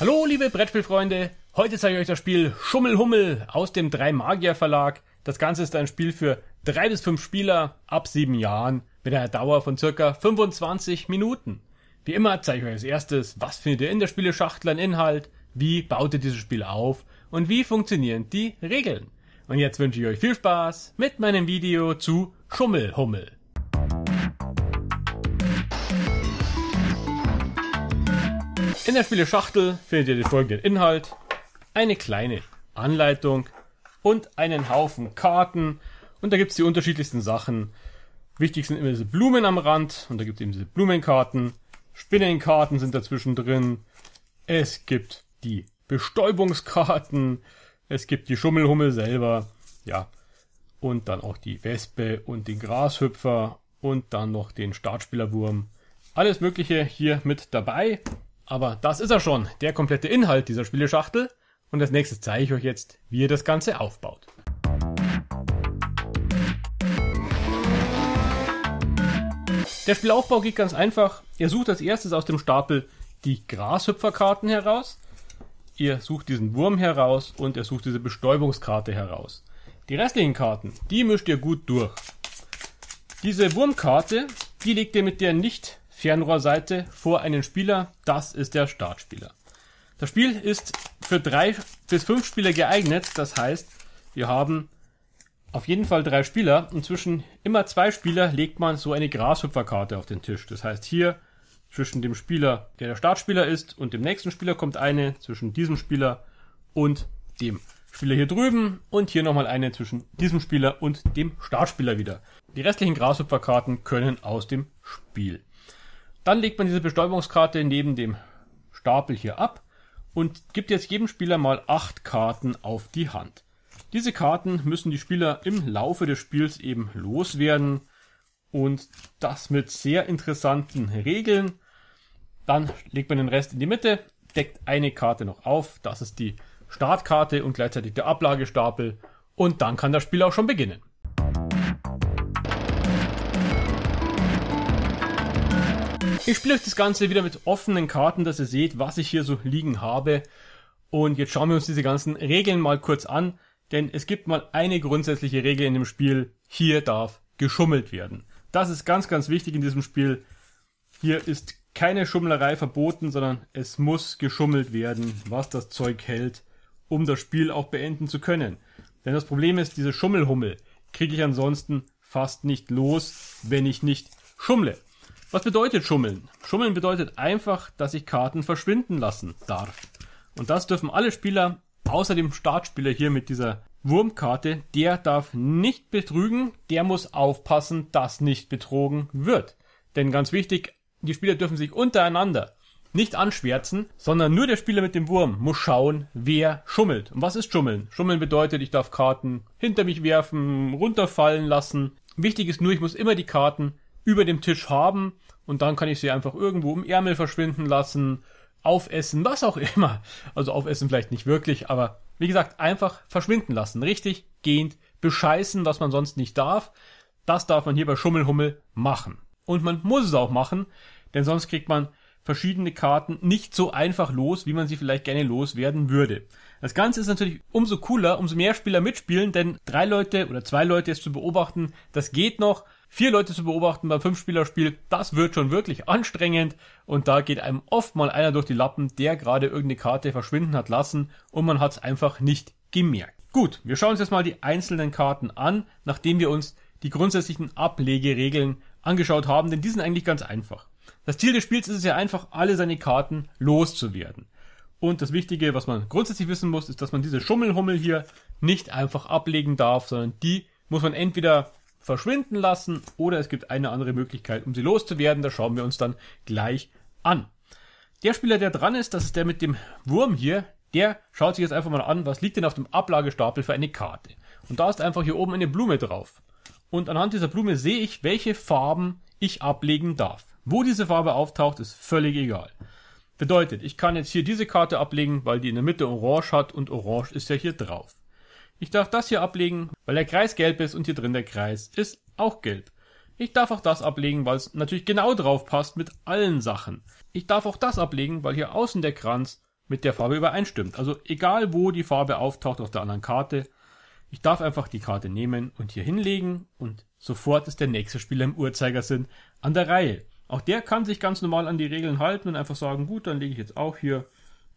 Hallo, liebe Brettspielfreunde. Heute zeige ich euch das Spiel Schummelhummel aus dem 3 Magier Verlag. Das Ganze ist ein Spiel für 3 bis fünf Spieler ab 7 Jahren mit einer Dauer von ca. 25 Minuten. Wie immer zeige ich euch als erstes, was findet ihr in der Spieleschachtel an Inhalt, wie baut ihr dieses Spiel auf und wie funktionieren die Regeln. Und jetzt wünsche ich euch viel Spaß mit meinem Video zu Schummelhummel. In der Spieleschachtel findet ihr den folgenden Inhalt, eine kleine Anleitung und einen Haufen Karten. Und da gibt es die unterschiedlichsten Sachen. Wichtig sind immer diese Blumen am Rand und da gibt es eben diese Blumenkarten. Spinnenkarten sind dazwischen drin. Es gibt die Bestäubungskarten. Es gibt die Schummelhummel selber, ja. Und dann auch die Wespe und den Grashüpfer und dann noch den Startspielerwurm. Alles Mögliche hier mit dabei. Aber das ist er schon, der komplette Inhalt dieser Spieleschachtel. Und als nächstes zeige ich euch jetzt, wie ihr das Ganze aufbaut. Der Spielaufbau geht ganz einfach. Ihr sucht als erstes aus dem Stapel die Grashüpferkarten heraus ihr sucht diesen Wurm heraus und ihr sucht diese Bestäubungskarte heraus. Die restlichen Karten, die mischt ihr gut durch. Diese Wurmkarte, die legt ihr mit der nicht Fernrohrseite vor einen Spieler, das ist der Startspieler. Das Spiel ist für drei bis fünf Spieler geeignet, das heißt, wir haben auf jeden Fall drei Spieler. Inzwischen immer zwei Spieler legt man so eine Grashüpferkarte auf den Tisch. Das heißt, hier zwischen dem Spieler, der der Startspieler ist, und dem nächsten Spieler kommt eine, zwischen diesem Spieler und dem Spieler hier drüben und hier nochmal eine zwischen diesem Spieler und dem Startspieler wieder. Die restlichen Grashüpferkarten können aus dem Spiel. Dann legt man diese Bestäubungskarte neben dem Stapel hier ab und gibt jetzt jedem Spieler mal acht Karten auf die Hand. Diese Karten müssen die Spieler im Laufe des Spiels eben loswerden und das mit sehr interessanten Regeln. Dann legt man den Rest in die Mitte, deckt eine Karte noch auf. Das ist die Startkarte und gleichzeitig der Ablagestapel. Und dann kann das Spiel auch schon beginnen. Ich spiele euch das Ganze wieder mit offenen Karten, dass ihr seht, was ich hier so liegen habe. Und jetzt schauen wir uns diese ganzen Regeln mal kurz an, denn es gibt mal eine grundsätzliche Regel in dem Spiel. Hier darf geschummelt werden. Das ist ganz, ganz wichtig in diesem Spiel. Hier ist keine Schummlerei verboten, sondern es muss geschummelt werden, was das Zeug hält, um das Spiel auch beenden zu können. Denn das Problem ist, diese Schummelhummel kriege ich ansonsten fast nicht los, wenn ich nicht schummle. Was bedeutet Schummeln? Schummeln bedeutet einfach, dass ich Karten verschwinden lassen darf. Und das dürfen alle Spieler, außer dem Startspieler hier mit dieser Wurmkarte, der darf nicht betrügen, der muss aufpassen, dass nicht betrogen wird. Denn ganz wichtig, die Spieler dürfen sich untereinander nicht anschwärzen, sondern nur der Spieler mit dem Wurm muss schauen, wer schummelt. Und was ist Schummeln? Schummeln bedeutet, ich darf Karten hinter mich werfen, runterfallen lassen. Wichtig ist nur, ich muss immer die Karten über dem Tisch haben und dann kann ich sie einfach irgendwo im Ärmel verschwinden lassen, aufessen, was auch immer. Also aufessen vielleicht nicht wirklich, aber wie gesagt, einfach verschwinden lassen. Richtig gehend bescheißen, was man sonst nicht darf. Das darf man hier bei Schummelhummel machen und man muss es auch machen, denn sonst kriegt man verschiedene Karten nicht so einfach los, wie man sie vielleicht gerne loswerden würde. Das Ganze ist natürlich umso cooler, umso mehr Spieler mitspielen, denn drei Leute oder zwei Leute jetzt zu beobachten, das geht noch. Vier Leute zu beobachten beim Fünf-Spieler-Spiel, das wird schon wirklich anstrengend und da geht einem oft mal einer durch die Lappen, der gerade irgendeine Karte verschwinden hat lassen und man hat es einfach nicht gemerkt. Gut, wir schauen uns jetzt mal die einzelnen Karten an, nachdem wir uns die grundsätzlichen Ablegeregeln angeschaut haben, denn die sind eigentlich ganz einfach. Das Ziel des Spiels ist es ja einfach, alle seine Karten loszuwerden. Und das Wichtige, was man grundsätzlich wissen muss, ist, dass man diese Schummelhummel hier nicht einfach ablegen darf, sondern die muss man entweder verschwinden lassen oder es gibt eine andere Möglichkeit, um sie loszuwerden. Das schauen wir uns dann gleich an. Der Spieler, der dran ist, das ist der mit dem Wurm hier, der schaut sich jetzt einfach mal an, was liegt denn auf dem Ablagestapel für eine Karte. Und da ist einfach hier oben eine Blume drauf und anhand dieser Blume sehe ich, welche Farben ich ablegen darf. Wo diese Farbe auftaucht, ist völlig egal. Bedeutet, ich kann jetzt hier diese Karte ablegen, weil die in der Mitte orange hat und orange ist ja hier drauf. Ich darf das hier ablegen, weil der Kreis gelb ist und hier drin der Kreis ist auch gelb. Ich darf auch das ablegen, weil es natürlich genau drauf passt mit allen Sachen. Ich darf auch das ablegen, weil hier außen der Kranz mit der Farbe übereinstimmt. Also egal wo die Farbe auftaucht auf der anderen Karte, ich darf einfach die Karte nehmen und hier hinlegen und sofort ist der nächste Spieler im Uhrzeigersinn an der Reihe. Auch der kann sich ganz normal an die Regeln halten und einfach sagen, gut, dann lege ich jetzt auch hier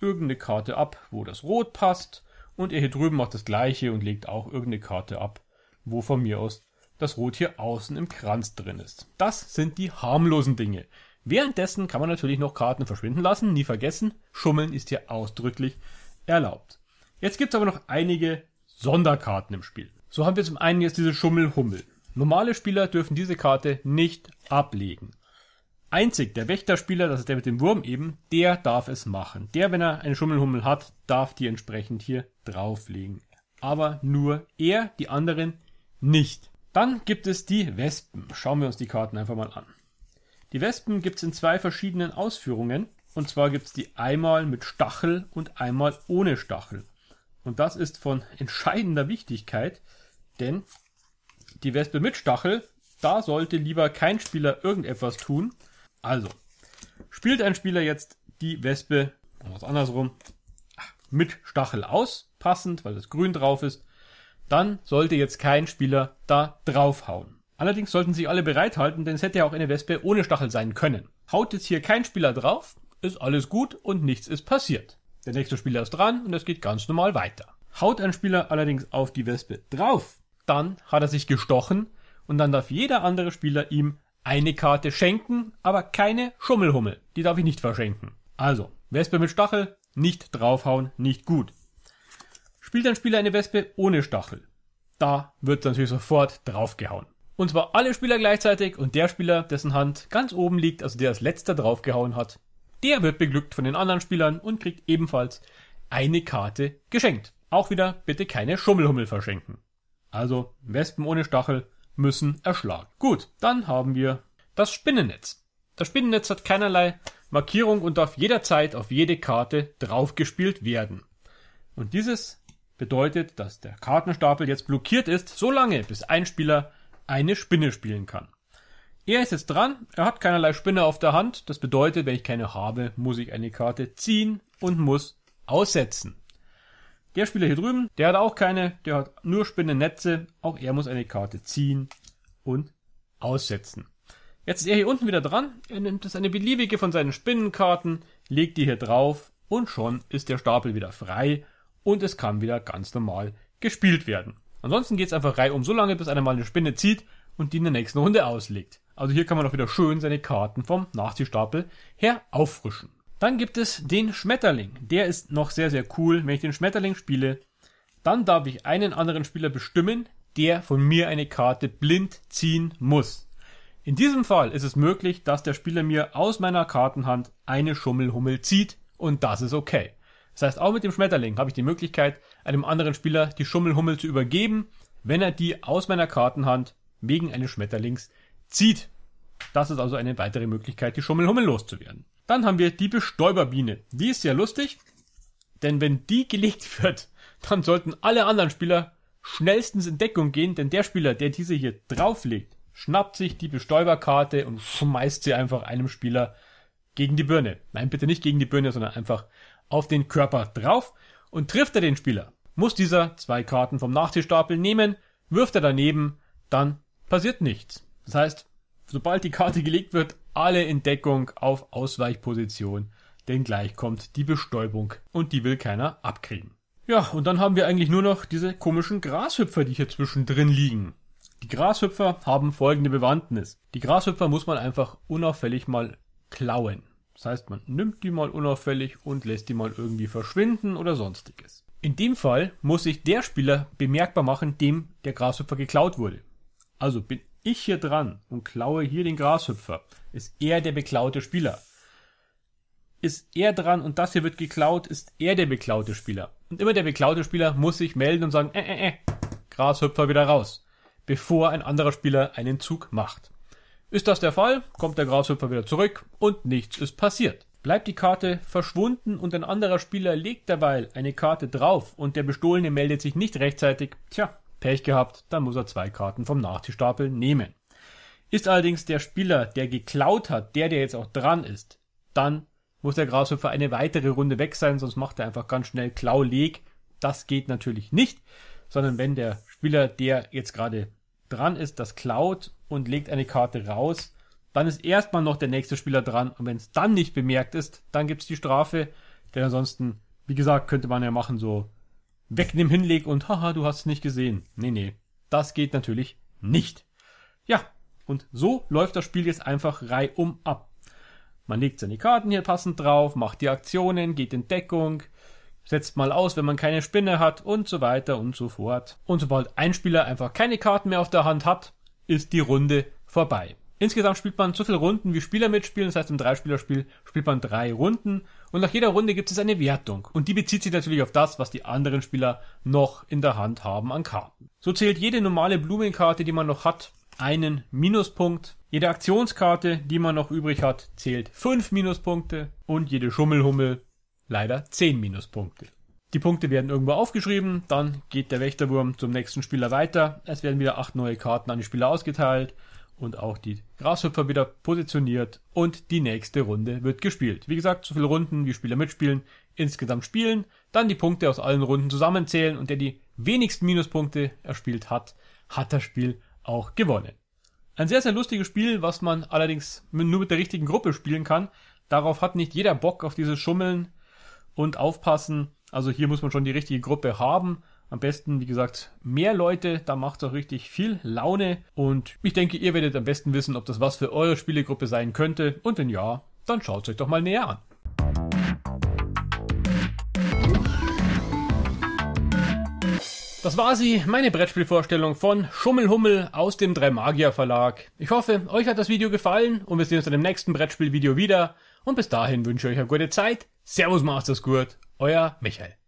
irgendeine Karte ab, wo das Rot passt. Und er hier drüben macht das gleiche und legt auch irgendeine Karte ab, wo von mir aus das Rot hier außen im Kranz drin ist. Das sind die harmlosen Dinge. Währenddessen kann man natürlich noch Karten verschwinden lassen, nie vergessen, Schummeln ist hier ausdrücklich erlaubt. Jetzt gibt es aber noch einige Sonderkarten im Spiel. So haben wir zum einen jetzt diese Schummelhummel. Normale Spieler dürfen diese Karte nicht ablegen. Einzig der Wächterspieler, das ist der mit dem Wurm eben, der darf es machen. Der, wenn er eine Schummelhummel hat, darf die entsprechend hier drauflegen. Aber nur er, die anderen nicht. Dann gibt es die Wespen. Schauen wir uns die Karten einfach mal an. Die Wespen gibt es in zwei verschiedenen Ausführungen. Und zwar gibt es die einmal mit Stachel und einmal ohne Stachel. Und das ist von entscheidender Wichtigkeit, denn die Wespe mit Stachel, da sollte lieber kein Spieler irgendetwas tun. Also, spielt ein Spieler jetzt die Wespe, was andersrum, mit Stachel aus, passend, weil das grün drauf ist, dann sollte jetzt kein Spieler da draufhauen. Allerdings sollten sich alle bereithalten, denn es hätte ja auch eine Wespe ohne Stachel sein können. Haut jetzt hier kein Spieler drauf, ist alles gut und nichts ist passiert. Der nächste Spieler ist dran und es geht ganz normal weiter. Haut ein Spieler allerdings auf die Wespe drauf, dann hat er sich gestochen und dann darf jeder andere Spieler ihm eine Karte schenken, aber keine Schummelhummel. Die darf ich nicht verschenken. Also, Wespe mit Stachel, nicht draufhauen, nicht gut. Spielt ein Spieler eine Wespe ohne Stachel. Da wird natürlich sofort draufgehauen. Und zwar alle Spieler gleichzeitig und der Spieler, dessen Hand ganz oben liegt, also der als letzter draufgehauen hat, der wird beglückt von den anderen Spielern und kriegt ebenfalls eine Karte geschenkt. Auch wieder bitte keine Schummelhummel verschenken. Also Wespen ohne Stachel müssen erschlagen. Gut, dann haben wir das Spinnennetz. Das Spinnennetz hat keinerlei Markierung und darf jederzeit auf jede Karte draufgespielt werden. Und dieses bedeutet, dass der Kartenstapel jetzt blockiert ist, solange bis ein Spieler eine Spinne spielen kann. Er ist jetzt dran. Er hat keinerlei Spinne auf der Hand. Das bedeutet, wenn ich keine habe, muss ich eine Karte ziehen und muss aussetzen. Der Spieler hier drüben, der hat auch keine. Der hat nur Spinnennetze. Auch er muss eine Karte ziehen und aussetzen. Jetzt ist er hier unten wieder dran. Er nimmt das eine beliebige von seinen Spinnenkarten, legt die hier drauf und schon ist der Stapel wieder frei und es kann wieder ganz normal gespielt werden. Ansonsten geht es einfach reihum so lange, bis einer mal eine Spinne zieht und die in der nächsten Runde auslegt. Also hier kann man auch wieder schön seine Karten vom Nachziehstapel her auffrischen. Dann gibt es den Schmetterling. Der ist noch sehr, sehr cool. Wenn ich den Schmetterling spiele, dann darf ich einen anderen Spieler bestimmen, der von mir eine Karte blind ziehen muss. In diesem Fall ist es möglich, dass der Spieler mir aus meiner Kartenhand eine Schummelhummel zieht und das ist okay. Das heißt, auch mit dem Schmetterling habe ich die Möglichkeit, einem anderen Spieler die Schummelhummel zu übergeben, wenn er die aus meiner Kartenhand wegen eines Schmetterlings zieht. Das ist also eine weitere Möglichkeit, die Schummelhummel loszuwerden. Dann haben wir die Bestäuberbiene. Die ist sehr lustig, denn wenn die gelegt wird, dann sollten alle anderen Spieler schnellstens in Deckung gehen, denn der Spieler, der diese hier drauflegt, schnappt sich die Bestäuberkarte und schmeißt sie einfach einem Spieler gegen die Birne. Nein, bitte nicht gegen die Birne, sondern einfach auf den Körper drauf und trifft er den Spieler. Muss dieser zwei Karten vom Nachziehstapel nehmen, wirft er daneben, dann passiert nichts. Das heißt, sobald die Karte gelegt wird, alle Entdeckung auf Ausweichposition, denn gleich kommt die Bestäubung und die will keiner abkriegen. Ja, und dann haben wir eigentlich nur noch diese komischen Grashüpfer, die hier zwischendrin liegen. Die Grashüpfer haben folgende Bewandtnis. Die Grashüpfer muss man einfach unauffällig mal klauen. Das heißt, man nimmt die mal unauffällig und lässt die mal irgendwie verschwinden oder sonstiges. In dem Fall muss sich der Spieler bemerkbar machen, dem der Grashüpfer geklaut wurde. Also bin ich hier dran und klaue hier den Grashüpfer, ist er der beklaute Spieler. Ist er dran und das hier wird geklaut, ist er der beklaute Spieler. Und immer der beklaute Spieler muss sich melden und sagen, äh, äh, äh, Grashüpfer wieder raus, bevor ein anderer Spieler einen Zug macht. Ist das der Fall, kommt der Grashüpfer wieder zurück und nichts ist passiert. Bleibt die Karte verschwunden und ein anderer Spieler legt derweil eine Karte drauf und der Bestohlene meldet sich nicht rechtzeitig, tja, Pech gehabt, dann muss er zwei Karten vom Nachtischstapel nehmen. Ist allerdings der Spieler, der geklaut hat, der, der jetzt auch dran ist, dann muss der Grashüpfer eine weitere Runde weg sein, sonst macht er einfach ganz schnell Klau-Leg. Das geht natürlich nicht, sondern wenn der Spieler, der jetzt gerade dran ist, das klaut und legt eine Karte raus, dann ist erstmal noch der nächste Spieler dran und wenn es dann nicht bemerkt ist, dann gibt's die Strafe, denn ansonsten, wie gesagt, könnte man ja machen so wegnehmen, hinleg und haha, du hast es nicht gesehen. Nee, nee. Das geht natürlich nicht. Ja, und so läuft das Spiel jetzt einfach reihum ab. Man legt seine Karten hier passend drauf, macht die Aktionen, geht in Deckung, setzt mal aus, wenn man keine Spinne hat und so weiter und so fort. Und sobald ein Spieler einfach keine Karten mehr auf der Hand hat, ist die Runde vorbei. Insgesamt spielt man so viele Runden, wie Spieler mitspielen. Das heißt, im Dreispielerspiel spielt man drei Runden. Und nach jeder Runde gibt es eine Wertung. Und die bezieht sich natürlich auf das, was die anderen Spieler noch in der Hand haben an Karten. So zählt jede normale Blumenkarte, die man noch hat, einen Minuspunkt. Jede Aktionskarte, die man noch übrig hat, zählt fünf Minuspunkte. Und jede Schummelhummel leider zehn Minuspunkte. Die Punkte werden irgendwo aufgeschrieben, dann geht der Wächterwurm zum nächsten Spieler weiter. Es werden wieder acht neue Karten an die Spieler ausgeteilt und auch die Grashüpfer wieder positioniert und die nächste Runde wird gespielt. Wie gesagt, so viele Runden, wie Spieler mitspielen, insgesamt spielen, dann die Punkte aus allen Runden zusammenzählen und der die wenigsten Minuspunkte erspielt hat, hat das Spiel auch gewonnen. Ein sehr, sehr lustiges Spiel, was man allerdings nur mit der richtigen Gruppe spielen kann. Darauf hat nicht jeder Bock auf dieses Schummeln und Aufpassen. Also hier muss man schon die richtige Gruppe haben am besten, wie gesagt, mehr Leute, da macht es auch richtig viel Laune. Und ich denke, ihr werdet am besten wissen, ob das was für eure Spielegruppe sein könnte. Und wenn ja, dann schaut es euch doch mal näher an. Das war sie, meine Brettspielvorstellung von Schummelhummel aus dem Dreimagier Verlag. Ich hoffe, euch hat das Video gefallen und wir sehen uns in dem nächsten Brettspielvideo wieder. Und bis dahin wünsche ich euch eine gute Zeit. Servus, Masters gut, euer Michael.